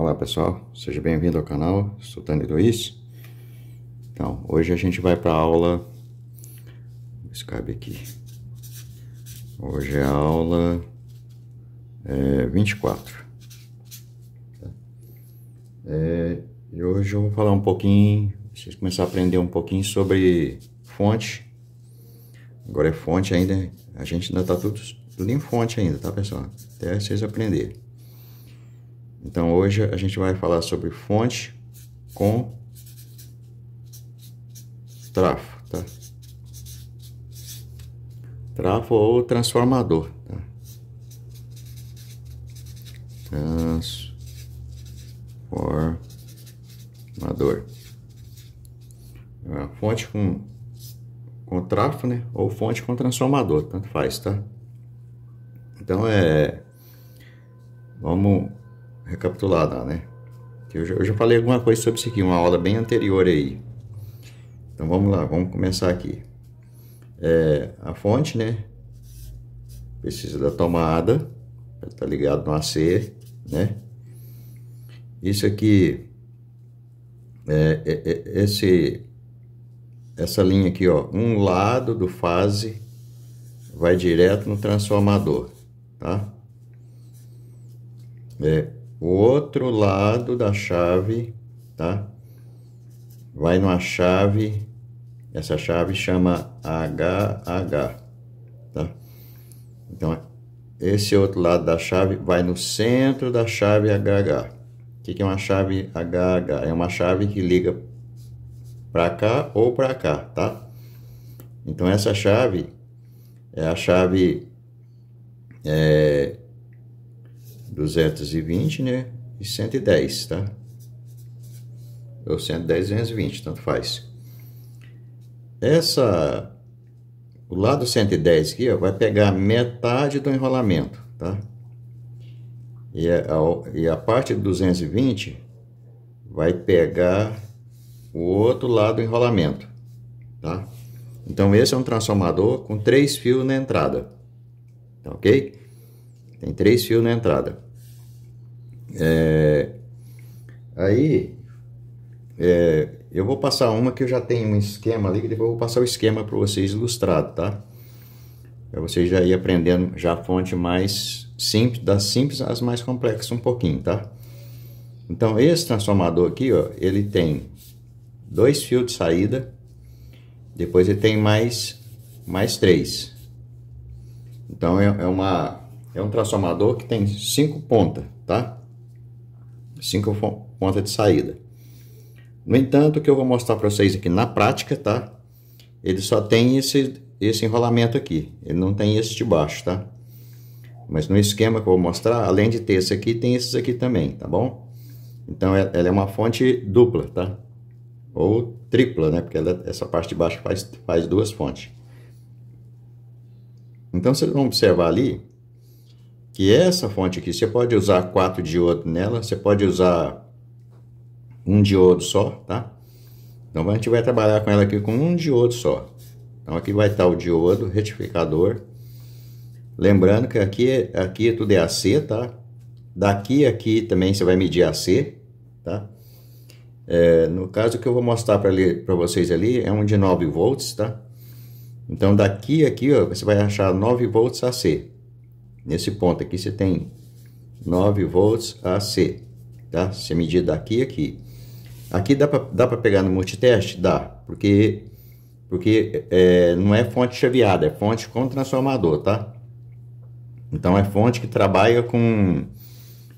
Olá pessoal, seja bem-vindo ao canal Estudando Luiz. Então, hoje a gente vai para a aula. Isso cabe aqui. Hoje é a aula é, 24. É, e hoje eu vou falar um pouquinho, vocês começar a aprender um pouquinho sobre fonte. Agora é fonte ainda, a gente ainda está tudo, tudo em fonte ainda, tá pessoal? Até vocês aprenderem. Então hoje a gente vai falar sobre fonte com trafo, tá? Trafo ou transformador, tá? Transformador. É uma fonte com, com trafo, né? Ou fonte com transformador, tanto faz, tá? Então é... Vamos recapitular lá, né? Eu já, eu já falei alguma coisa sobre isso aqui, uma aula bem anterior aí. Então vamos lá, vamos começar aqui. É, a fonte, né? Precisa da tomada, tá ligado no AC, né? Isso aqui, é, é, é, esse, essa linha aqui, ó, um lado do fase vai direto no transformador, tá? É, o outro lado da chave, tá? Vai numa chave, essa chave chama HH, tá? Então, esse outro lado da chave vai no centro da chave HH. O que, é uma chave HH? É uma chave que liga para cá ou para cá, tá? Então, essa chave é a chave é, 220, né? E 110, tá? Ou 110 e 220, tanto faz. Essa... O lado 110 aqui, ó, vai pegar metade do enrolamento, tá? E a, e a parte de 220 vai pegar o outro lado do enrolamento, tá? Então, esse é um transformador com três fios na entrada, tá ok? Tem três fios na entrada. É, aí é, eu vou passar uma que eu já tenho um esquema ali, depois eu vou passar o esquema para vocês ilustrado, tá? Para vocês já ir aprendendo já a fonte mais simples, das simples às mais complexas um pouquinho, tá? Então esse transformador aqui, ó, ele tem dois fios de saída, depois ele tem mais, mais três. Então é, é uma, é um transformador que tem cinco pontas, Tá? Assim cinco pontas de saída. No entanto, o que eu vou mostrar para vocês aqui na prática, tá? Ele só tem esse, esse enrolamento aqui, ele não tem esse de baixo, tá? Mas no esquema que eu vou mostrar, além de ter esse aqui, tem esses aqui também, tá bom? Então, é, ela é uma fonte dupla, tá? Ou tripla, né? Porque ela, essa parte de baixo faz, faz duas fontes. Então, vocês vão observar ali, que é essa fonte aqui. Você pode usar quatro diodos nela, você pode usar um diodo só, tá? Então a gente vai trabalhar com ela aqui com um diodo só. Então aqui vai estar o diodo, retificador. Lembrando que aqui, aqui tudo é AC, tá? Daqui aqui também você vai medir AC, tá? É, no caso que eu vou mostrar para vocês ali, é um de 9 volts, tá? Então daqui aqui, ó, você vai achar 9 volts AC. Nesse ponto aqui você tem 9 volts AC, tá? Você medir daqui e aqui. Aqui dá para pegar no multiteste? Dá, porque, porque é, não é fonte chaveada, é fonte com transformador, tá? Então é fonte que trabalha com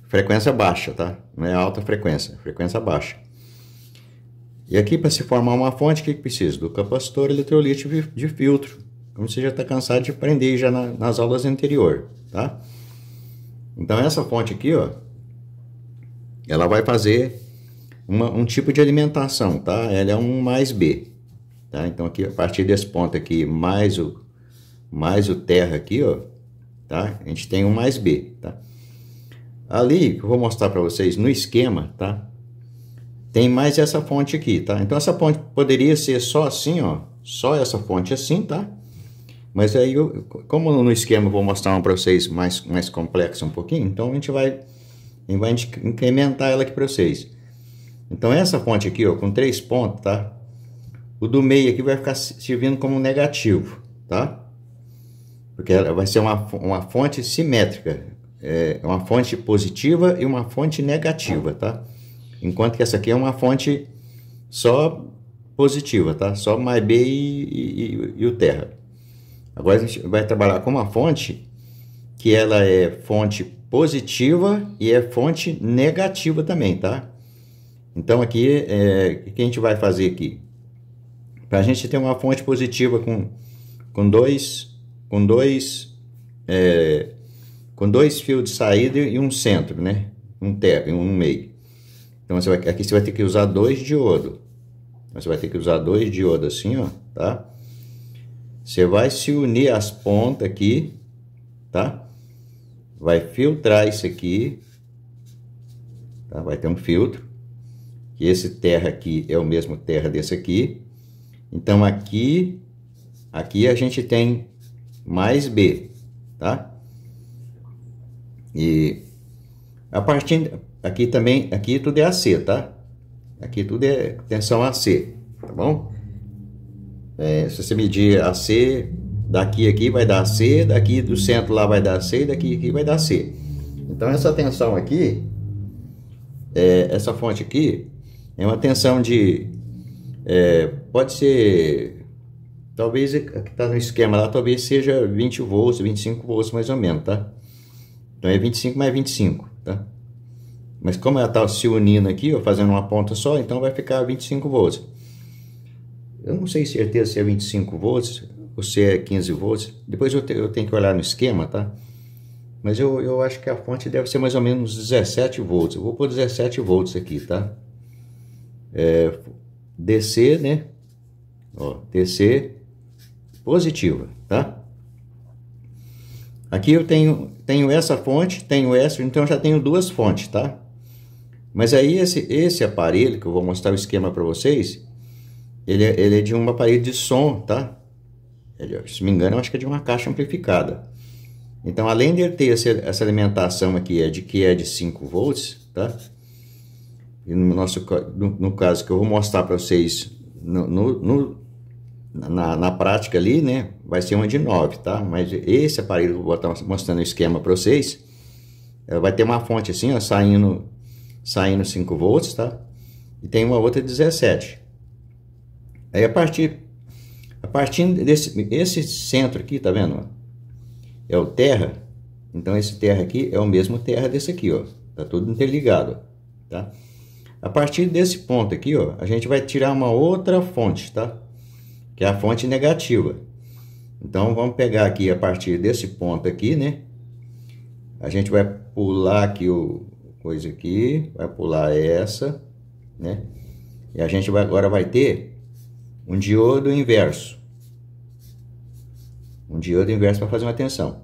frequência baixa, tá? Não é alta frequência, frequência baixa. E aqui para se formar uma fonte, o que, que precisa? Do capacitor eletrolítico de filtro como então, você já está cansado de aprender já na, nas aulas anteriores, tá? Então essa fonte aqui, ó, ela vai fazer uma, um tipo de alimentação, tá? Ela é um mais B, tá? Então aqui a partir desse ponto aqui mais o mais o terra aqui, ó, tá? A gente tem um mais B, tá? Ali, que eu vou mostrar para vocês no esquema, tá? Tem mais essa fonte aqui, tá? Então essa fonte poderia ser só assim, ó, só essa fonte assim, tá? Mas aí, eu, como no esquema eu vou mostrar uma para vocês mais, mais complexa um pouquinho, então a gente vai, a gente vai incrementar ela aqui para vocês. Então essa fonte aqui, ó, com três pontos, tá? O do meio aqui vai ficar servindo como negativo, tá? Porque ela vai ser uma, uma fonte simétrica, é, é uma fonte positiva e uma fonte negativa, tá? Enquanto que essa aqui é uma fonte só positiva, tá? Só mais B e, e, e o terra. Agora a gente vai trabalhar com uma fonte que ela é fonte positiva e é fonte negativa também, tá? Então aqui, é, o que a gente vai fazer aqui? Para a gente ter uma fonte positiva com, com dois, com dois, é, com dois fios de saída e um centro, né? Um teco, um meio. Então você vai, aqui você vai ter que usar dois diodos. Você vai ter que usar dois diodos assim, ó, tá? Você vai se unir as pontas aqui, tá? Vai filtrar isso aqui, tá? Vai ter um filtro. Que esse terra aqui é o mesmo terra desse aqui. Então aqui, aqui a gente tem mais B, tá? E a partir aqui também, aqui tudo é AC, tá? Aqui tudo é tensão AC, tá bom? É, se você medir AC, daqui aqui vai dar C, daqui do centro lá vai dar C, daqui aqui vai dar C. Então essa tensão aqui, é, essa fonte aqui, é uma tensão de, é, pode ser, talvez que está no esquema lá, talvez seja 20 volts, 25 volts mais ou menos, tá? Então é 25 mais 25, tá? Mas como ela está se unindo aqui, ó, fazendo uma ponta só, então vai ficar 25 volts eu não sei certeza se é 25 volts ou se é 15 volts. Depois eu, te, eu tenho que olhar no esquema, tá? Mas eu, eu acho que a fonte deve ser mais ou menos 17 volts. Eu vou pôr 17 volts aqui, tá? É, DC, né? Ó, DC positiva, tá? Aqui eu tenho, tenho essa fonte, tenho essa, então já tenho duas fontes, tá? Mas aí esse, esse aparelho, que eu vou mostrar o esquema para vocês, ele, é, ele é de um aparelho de som, tá? Ele, é, se me engano, eu acho que é de uma caixa amplificada. Então, além de ter essa, essa alimentação aqui, é de que é de 5 volts, tá? E no nosso no, no caso que eu vou mostrar para vocês no, no, no na, na, prática ali, né, vai ser uma de 9, tá? Mas esse aparelho vou estar mostrando o esquema para vocês, é, vai ter uma fonte assim, ó, saindo, saindo 5 volts, tá? E tem uma outra 17. Aí a partir, a partir desse esse centro aqui, tá vendo? É o terra. Então esse terra aqui é o mesmo terra desse aqui, ó. Tá tudo interligado, tá? A partir desse ponto aqui, ó, a gente vai tirar uma outra fonte, tá? Que é a fonte negativa. Então vamos pegar aqui a partir desse ponto aqui, né? A gente vai pular aqui o coisa aqui, vai pular essa, né? E a gente vai, agora vai ter um diodo inverso. Um diodo inverso para fazer uma tensão.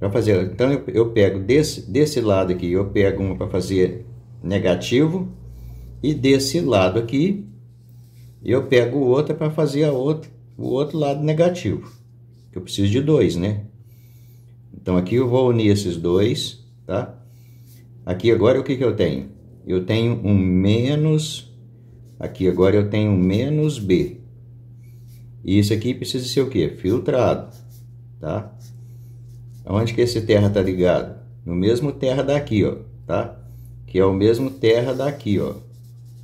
Para fazer, então eu, eu, pego desse, desse lado aqui, eu pego uma para fazer negativo e desse lado aqui eu pego outra para fazer a outro o outro lado negativo. Eu preciso de dois, né? Então aqui eu vou unir esses dois, tá? Aqui agora o que que eu tenho? Eu tenho um menos aqui agora eu tenho menos B. E isso aqui precisa ser o que? Filtrado, tá? onde que esse terra tá ligado? No mesmo terra daqui, ó, tá? Que é o mesmo terra daqui, ó.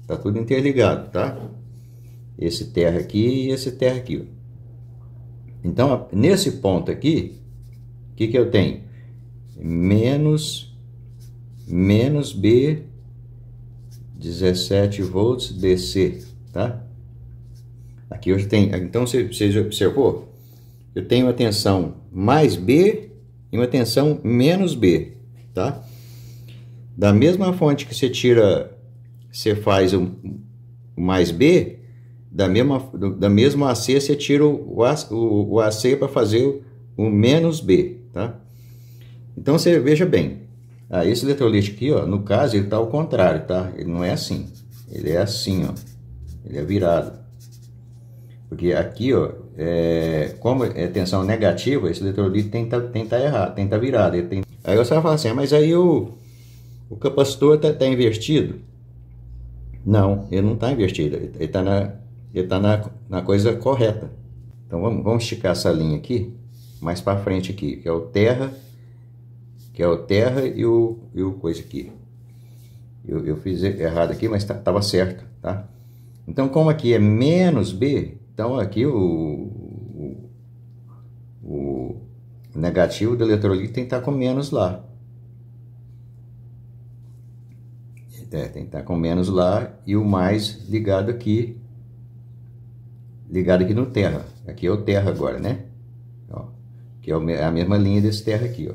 Tá tudo interligado, tá? Esse terra aqui e esse terra aqui, ó. Então, nesse ponto aqui, o que, que eu tenho? Menos, menos B, 17 volts DC, tá? Aqui hoje tem. Então você, você observou? Eu tenho uma tensão mais B e uma tensão menos B, tá? Da mesma fonte que você tira, você faz o mais B, da mesma, da mesma AC você tira o, o, o AC para fazer o menos B, tá? Então você veja bem, ah, esse eletrolite aqui, ó, no caso, ele está ao contrário, tá? Ele não é assim, ele é assim, ó, ele é virado. Porque aqui, ó, é, como é tensão negativa, esse eletrolito né? tem que estar tenta errado, tem que estar virado. Ele Aí você vai falar assim, ah, mas aí o, o capacitor está tá, tá invertido? Não, ele não está invertido, ele está na, tá na, na coisa correta. Então vamos, vamos esticar essa linha aqui, mais para frente aqui, que é o terra, que é o terra e o, e o coisa aqui. Eu, eu fiz errado aqui, mas estava tá, certo, tá? Então como aqui é menos B, então aqui o, o, o negativo do eletrolito tem que estar com menos lá. É, tem que estar com menos lá e o mais ligado aqui, ligado aqui no terra. Aqui é o terra agora, né? Ó, que é, é a mesma linha desse terra aqui, ó.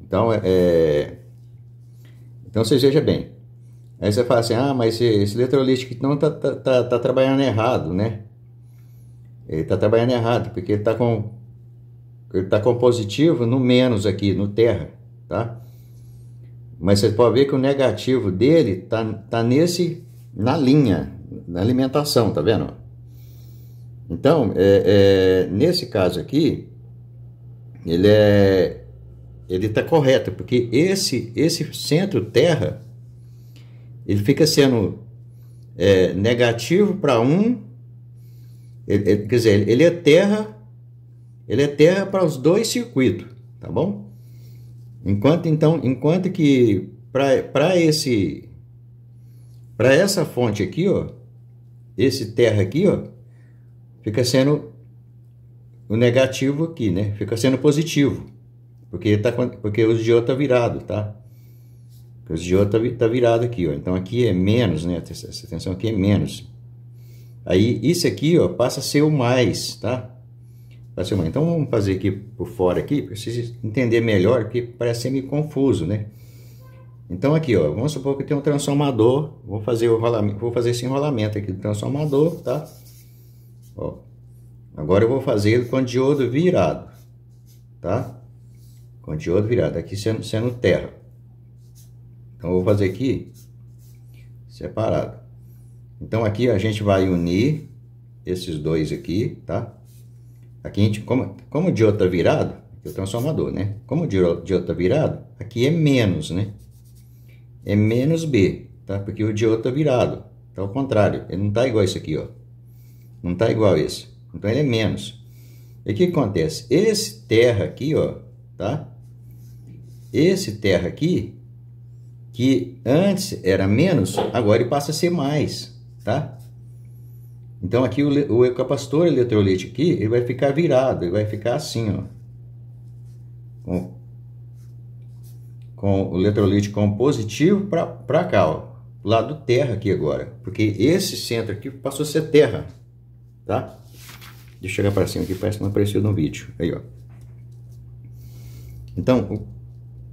Então, é, é então, você veja bem, Aí você fala assim, ah, mas esse, esse eletrolítico então tá, tá, tá, tá, trabalhando errado, né? Ele tá trabalhando errado, porque ele tá com ele tá com positivo no menos aqui, no terra, tá? Mas você pode ver que o negativo dele tá, tá nesse, na linha, na alimentação, tá vendo? Então, é, é, nesse caso aqui, ele é ele tá correto, porque esse, esse centro terra ele fica sendo é, negativo para um, ele, ele, quer dizer, ele é terra, ele é terra para os dois circuitos, tá bom? Enquanto então, enquanto que para esse para essa fonte aqui, ó, esse terra aqui, ó, fica sendo o negativo aqui, né? Fica sendo positivo, porque tá porque o diode tá virado, tá? O diodo está tá virado aqui, ó. Então aqui é menos, né? Essa tensão aqui é menos. Aí isso aqui, ó, passa a ser o mais, tá? Passa a ser o mais. Então vamos fazer aqui por fora aqui, para vocês entender melhor, porque parece ser meio confuso, né? Então aqui, ó, vamos supor que tem um transformador, vou fazer o rolamento, vou fazer esse enrolamento aqui do transformador, tá? Ó. Agora eu vou fazer ele com o diodo virado, tá? Com o diodo virado, aqui sendo, sendo terra. Então eu vou fazer aqui separado. Então aqui a gente vai unir esses dois aqui, tá? Aqui a gente, como, como o diodo tá virado, aqui é o transformador, né? Como o diodo tá virado, aqui é menos, né? É menos B, tá? Porque o diodo tá virado, tá ao contrário. Ele não tá igual esse aqui, ó. Não tá igual esse. Então ele é menos. E o que acontece? Esse terra aqui, ó, tá? Esse terra aqui, que antes era menos, agora ele passa a ser mais, tá? Então aqui o, o capacitor eletrolítico aqui, ele vai ficar virado, ele vai ficar assim, ó. Com, com o eletrolítico com positivo para cá, ó. Lado terra aqui agora, porque esse centro aqui passou a ser terra, tá? Deixa eu chegar para cima aqui, parece que não apareceu no vídeo. Aí, ó. Então,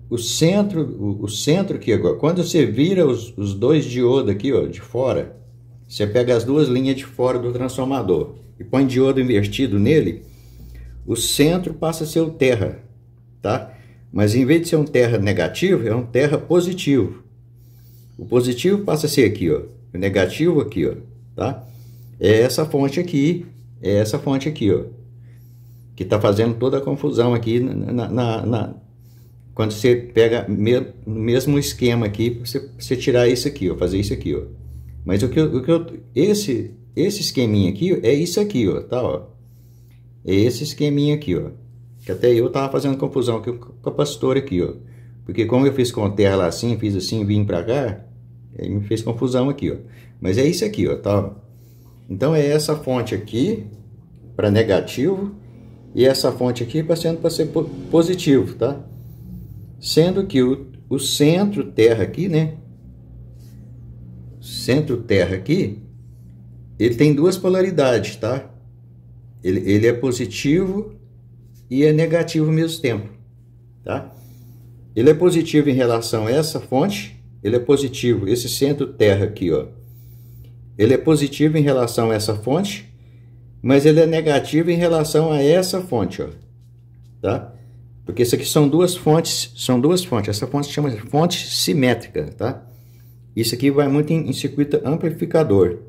o centro, o, o centro aqui agora, quando você vira os, os dois diodos aqui, ó, de fora, você pega as duas linhas de fora do transformador e põe diodo invertido nele, o centro passa a ser o terra, tá? Mas em vez de ser um terra negativo, é um terra positivo. O positivo passa a ser aqui, ó. O negativo aqui, ó, tá? É essa fonte aqui, é essa fonte aqui, ó. Que tá fazendo toda a confusão aqui na, na, na quando você pega o mesmo esquema aqui, você, você tirar isso aqui, ó, fazer isso aqui, ó. Mas o que, o que eu, esse, esse esqueminha aqui é isso aqui, ó, tá, ó. É esse esqueminha aqui, ó. Que até eu tava fazendo confusão aqui com o capacitor aqui, ó. Porque como eu fiz com a terra lá assim, fiz assim, vim pra cá, aí é, me fez confusão aqui, ó. Mas é isso aqui, ó, tá? Então é essa fonte aqui para negativo e essa fonte aqui para sendo para ser positivo, tá? sendo que o, o centro terra aqui, né? Centro terra aqui, ele tem duas polaridades, tá? Ele, ele é positivo e é negativo ao mesmo tempo, tá? Ele é positivo em relação a essa fonte, ele é positivo, esse centro terra aqui, ó. Ele é positivo em relação a essa fonte, mas ele é negativo em relação a essa fonte, ó. Tá? Porque isso aqui são duas fontes, são duas fontes. Essa fonte chama fonte simétrica, tá? Isso aqui vai muito em, em circuito amplificador,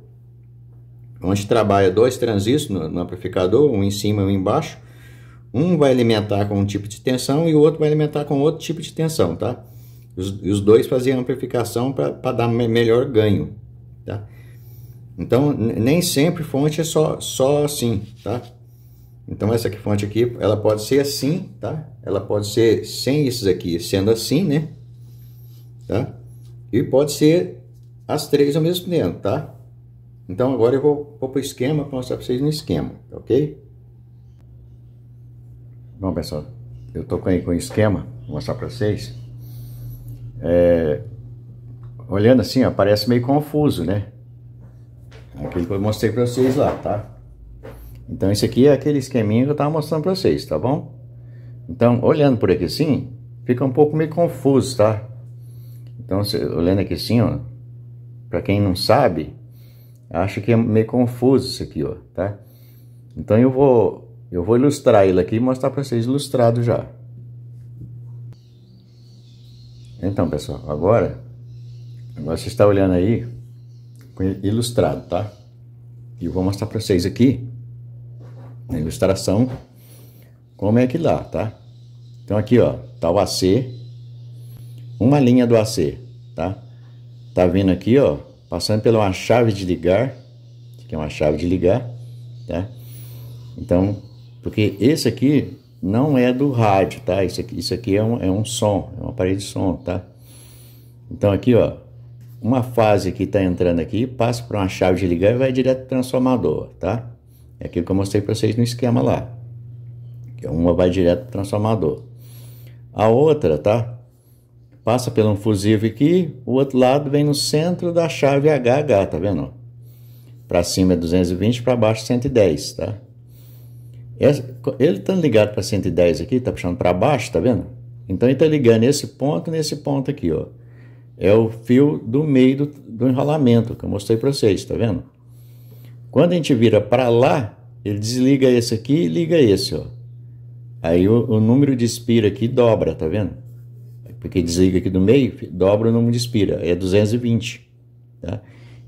onde trabalha dois transistores no, no amplificador, um em cima e um embaixo. Um vai alimentar com um tipo de tensão e o outro vai alimentar com outro tipo de tensão, tá? Os, os dois fazem amplificação para dar melhor ganho, tá? Então, nem sempre fonte é só, só assim, tá? Então essa fonte aqui, ela pode ser assim, tá? Ela pode ser sem esses aqui, sendo assim, né? Tá? E pode ser as três ao mesmo tempo, tá? Então agora eu vou, vou para o esquema para mostrar para vocês no esquema, tá ok? Bom pessoal, eu estou com aí com o esquema, vou mostrar para vocês. É, olhando assim, ó, parece meio confuso, né? Aquilo que eu mostrei para vocês lá, tá? Então, esse aqui é aquele esqueminha que eu estava mostrando para vocês, tá bom? Então, olhando por aqui assim, fica um pouco meio confuso, tá? Então, olhando aqui assim, ó, para quem não sabe, acho que é meio confuso isso aqui, ó, tá? Então, eu vou, eu vou ilustrar ele aqui e mostrar para vocês ilustrado já. Então, pessoal, agora, agora você está olhando aí ilustrado, tá? E eu vou mostrar para vocês aqui na ilustração como é que dá, tá? Então aqui, ó, tá o AC, uma linha do AC, tá? Tá vindo aqui, ó, passando pela uma chave de ligar, que é uma chave de ligar, tá? Então, porque esse aqui não é do rádio, tá? Isso aqui, isso aqui é, um, é um som, é um aparelho de som, tá? Então aqui, ó, uma fase que está entrando aqui, passa para uma chave de ligar e vai direto para transformador, tá? É aquilo que eu mostrei para vocês no esquema lá. Que é uma vai direto para o transformador. A outra, tá? Passa pelo fusível aqui, o outro lado vem no centro da chave HH, tá vendo? Para cima é 220, para baixo 110, tá? ele está ligado para 110 aqui, está puxando para baixo, tá vendo? Então ele está ligando esse ponto nesse ponto aqui, ó. É o fio do meio do, do enrolamento que eu mostrei para vocês, tá vendo? Quando a gente vira para lá, ele desliga esse aqui e liga esse, ó. Aí o, o número de espira aqui dobra, tá vendo? Porque desliga aqui do meio, dobra o número de espira, é 220, tá?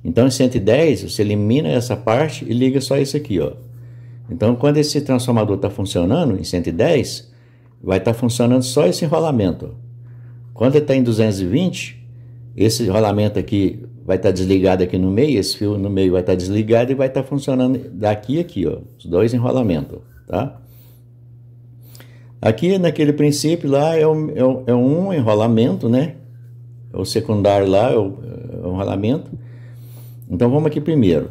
Então em 110, você elimina essa parte e liga só isso aqui, ó. Então quando esse transformador está funcionando em 110, vai estar tá funcionando só esse enrolamento. Quando ele está em 220, esse rolamento aqui vai estar tá desligado aqui no meio, esse fio no meio vai estar tá desligado e vai estar tá funcionando daqui aqui, ó, os dois enrolamentos, tá? Aqui naquele princípio lá é, o, é, o, é um enrolamento, né? É o secundário lá é o, é o enrolamento. Então vamos aqui primeiro.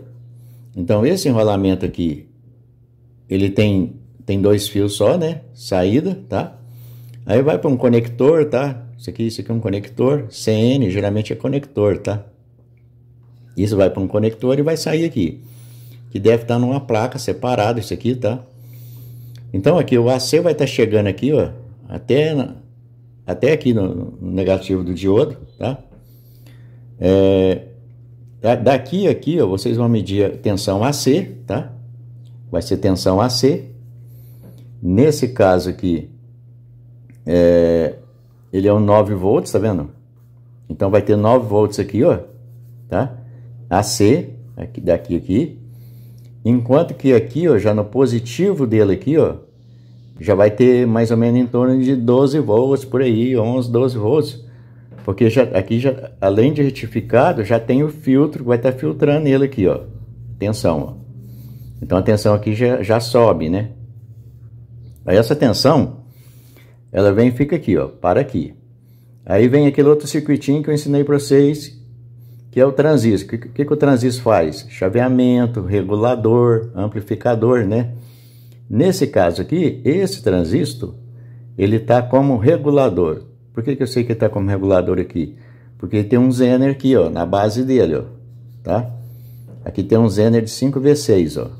Então esse enrolamento aqui, ele tem, tem dois fios só, né? Saída, tá? Aí vai para um conector, tá? Isso aqui, isso aqui é um conector, CN, geralmente é conector, tá? Isso vai para um conector e vai sair aqui. Que deve estar tá numa placa separada, isso aqui, tá? Então aqui o AC vai estar tá chegando aqui, ó, até, até aqui no, no negativo do diodo, tá? É, daqui aqui, ó, vocês vão medir a tensão AC, tá? Vai ser tensão AC. Nesse caso aqui, é, ele é um 9 volts, tá vendo? Então vai ter 9 volts aqui, ó, tá? AC, aqui, né, daqui aqui. Enquanto que aqui, ó, já no positivo dele aqui, ó, já vai ter mais ou menos em torno de 12 volts por aí, 11, 12 volts. Porque já, aqui, já, além de retificado, já tem o filtro que vai estar tá filtrando ele aqui, ó. Tensão, ó. Então a tensão aqui já, já sobe, né? Aí essa tensão, ela vem e fica aqui, ó, para aqui. Aí vem aquele outro circuitinho que eu ensinei para vocês, que é o transistor. O que, que, o transistor faz? Chaveamento, regulador, amplificador, né? Nesse caso aqui, esse transistor, ele está como regulador. Por que, que eu sei que está como regulador aqui? Porque tem um zener aqui, ó, na base dele, ó, tá? Aqui tem um zener de 5V6, ó.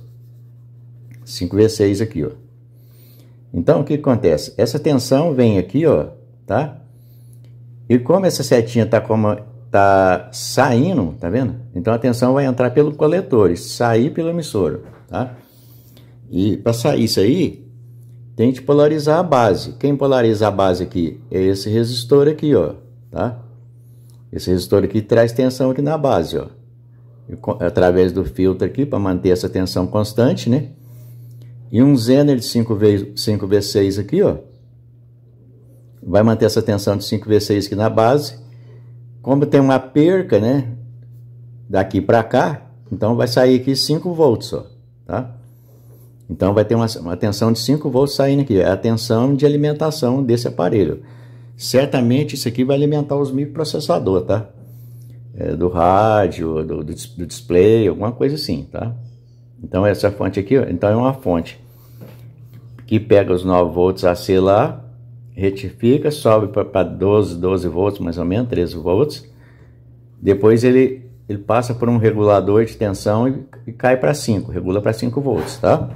5V6 aqui, ó. Então, o que, que acontece? Essa tensão vem aqui, ó, tá? E como essa setinha está como está saindo, tá vendo? Então a tensão vai entrar pelo coletor e sair pelo emissor, tá? E para sair isso aí, tem que polarizar a base. Quem polariza a base aqui é esse resistor aqui, ó, tá? Esse resistor aqui traz tensão aqui na base, ó. Através do filtro aqui para manter essa tensão constante, né? E um zener de 5V, 5V6 aqui, ó. Vai manter essa tensão de 5V6 aqui na base como tem uma perca, né? Daqui para cá, então vai sair aqui 5 volts só, tá? Então vai ter uma, uma tensão de 5 volts saindo aqui, é a tensão de alimentação desse aparelho. Certamente isso aqui vai alimentar os microprocessadores, tá? É, do rádio, do, do, do, display, alguma coisa assim, tá? Então essa fonte aqui, então é uma fonte que pega os 9 volts AC lá, retifica, sobe para 12, 12 volts mais ou menos, 13 volts. Depois ele, ele passa por um regulador de tensão e, e cai para 5, regula para 5 volts, tá?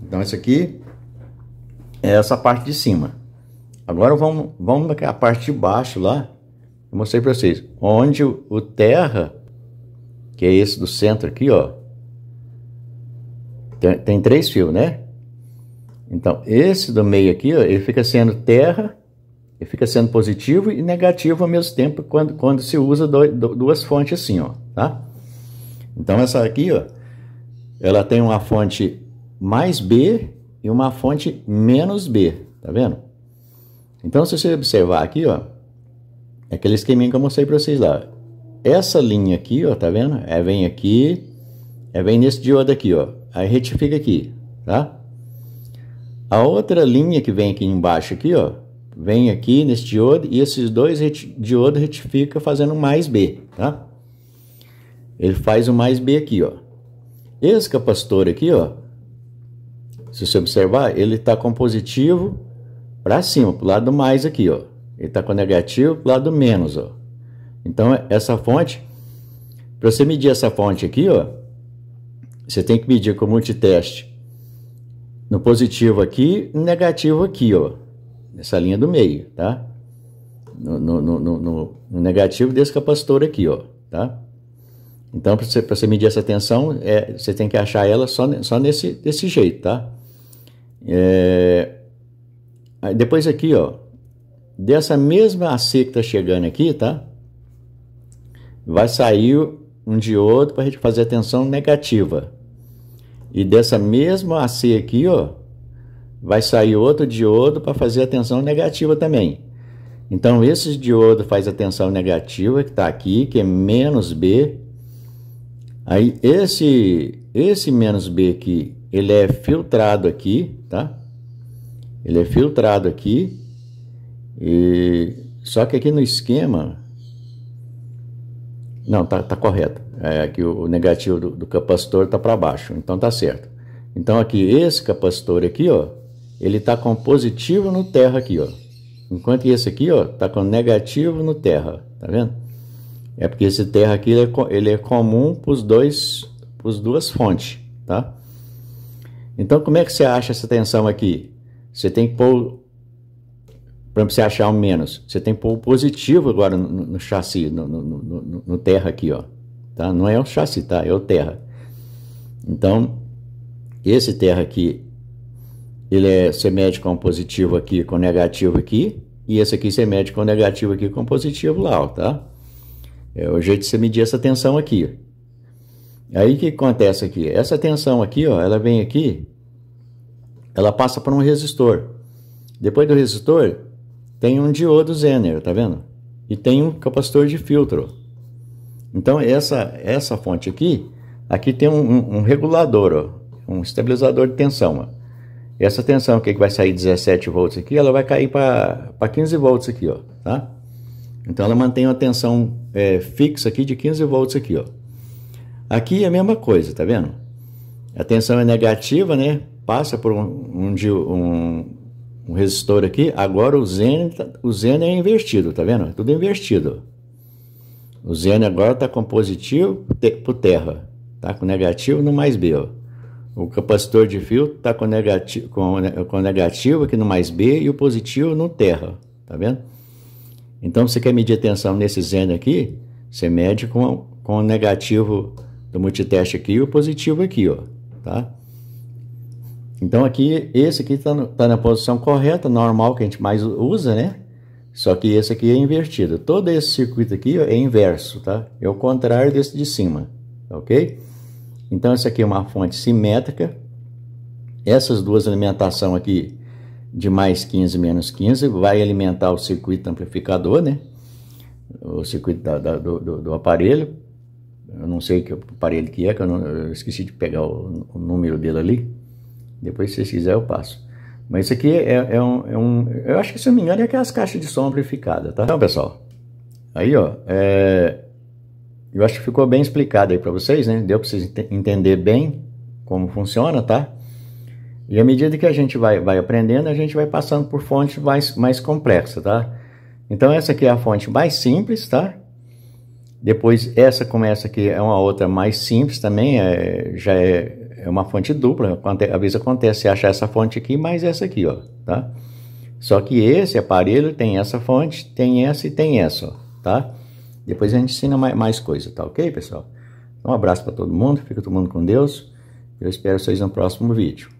Então isso aqui é essa parte de cima. Agora vamos, vamos a parte de baixo lá. Eu mostrei para vocês onde o, o terra, que é esse do centro aqui, ó. Tem, tem três fios, né? Então, esse do meio aqui, ó, ele fica sendo terra, ele fica sendo positivo e negativo ao mesmo tempo quando, quando se usa do, do, duas fontes assim, ó, tá? Então, essa aqui, ó, ela tem uma fonte mais B e uma fonte menos B, tá vendo? Então, se você observar aqui, ó, é aquele esqueminha que eu mostrei para vocês lá. Essa linha aqui, ó, tá vendo? É vem aqui, é vem nesse diodo aqui, ó. Aí retifica aqui, tá? A outra linha que vem aqui embaixo aqui, ó, vem aqui nesse diodo e esses dois diodos retifica fazendo mais B, tá? Ele faz o mais B aqui, ó. Esse capacitor é aqui, ó, se você observar, ele está com positivo para cima, para o lado mais aqui, ó. Ele está com negativo pro lado menos, ó. Então, essa fonte, para você medir essa fonte aqui, ó, você tem que medir com multiteste no positivo aqui, negativo aqui, ó, nessa linha do meio, tá? No, no, no, no negativo desse capacitor aqui, ó, tá? Então, para você, você medir essa tensão, é, você tem que achar ela só, só nesse desse jeito, tá? É, depois aqui, ó, dessa mesma AC que está chegando aqui, tá? Vai sair um diodo para a gente fazer a tensão negativa, e dessa mesma AC aqui, ó, vai sair outro diodo para fazer a tensão negativa também. Então, esse diodo faz a tensão negativa, que está aqui, que é menos B. Aí, esse, esse menos B aqui, ele é filtrado aqui, tá? Ele é filtrado aqui. E... Só que aqui no esquema, não, tá, tá correto. É que o negativo do, do capacitor tá para baixo, então tá certo. Então aqui, esse capacitor aqui, ó, ele tá com positivo no terra aqui, ó. Enquanto que esse aqui, ó, tá com negativo no terra, tá vendo? É porque esse terra aqui, ele é, ele é comum pros dois, pros duas fontes, tá? Então como é que você acha essa tensão aqui? Você tem que pôr para você achar o menos, você tem que pôr o positivo agora no, no, no chassi, no, no, terra aqui, ó. Tá? Não é o chassi, tá? É o terra. Então, esse terra aqui, ele é, você mede com positivo aqui, com negativo aqui, e esse aqui você mede com negativo aqui, com positivo lá, ó, tá? É o jeito de você medir essa tensão aqui. Aí o que acontece aqui? Essa tensão aqui, ó, ela vem aqui, ela passa por um resistor. Depois do resistor, tem um diodo Zener, tá vendo? E tem um capacitor de filtro. Então essa essa fonte aqui, aqui tem um, um, um regulador, ó, um estabilizador de tensão. Ó. Essa tensão que vai sair 17 volts aqui, ela vai cair para 15 volts aqui, ó, tá? Então ela mantém uma tensão é, fixa aqui de 15 volts aqui, ó. Aqui é a mesma coisa, tá vendo? A tensão é negativa, né? Passa por um, um, um um resistor aqui, agora o Zen, tá, o Zen é invertido, tá vendo? tudo invertido. O Zen agora está com positivo por terra, tá com negativo no mais B. Ó. O capacitor de filtro está com negativo, com, com negativo aqui no mais B e o positivo no terra, tá vendo? Então, se você quer medir a tensão nesse Zen aqui, você mede com, com o negativo do multiteste aqui e o positivo aqui, ó, tá? Então aqui, esse aqui está tá na posição correta, normal, que a gente mais usa, né? Só que esse aqui é invertido. Todo esse circuito aqui é inverso, tá? É o contrário desse de cima, ok? Então essa aqui é uma fonte simétrica. Essas duas alimentação aqui de mais 15 menos 15 vai alimentar o circuito amplificador, né? O circuito da, da, do, do, aparelho. Eu não sei que aparelho que é, que eu, não, eu esqueci de pegar o, o número dele ali. Depois, se vocês quiserem, eu passo. Mas isso aqui é, é, um, é, um, Eu acho que, se eu não me engano, é aquelas caixas de som amplificada, tá? Então, pessoal, aí, ó, é, eu acho que ficou bem explicado aí para vocês, né? Deu para vocês ent entender bem como funciona, tá? E à medida que a gente vai, vai aprendendo, a gente vai passando por fontes mais, mais complexas, tá? Então, essa aqui é a fonte mais simples, tá? Depois, essa começa aqui, é uma outra mais simples também, é, já é é uma fonte dupla, às vezes acontece você achar essa fonte aqui mais essa aqui, ó, tá? Só que esse aparelho tem essa fonte, tem essa e tem essa, ó, tá? Depois a gente ensina mais, mais coisa, tá ok, pessoal? Então, um abraço para todo mundo, fica todo mundo com Deus. Eu espero vocês no próximo vídeo.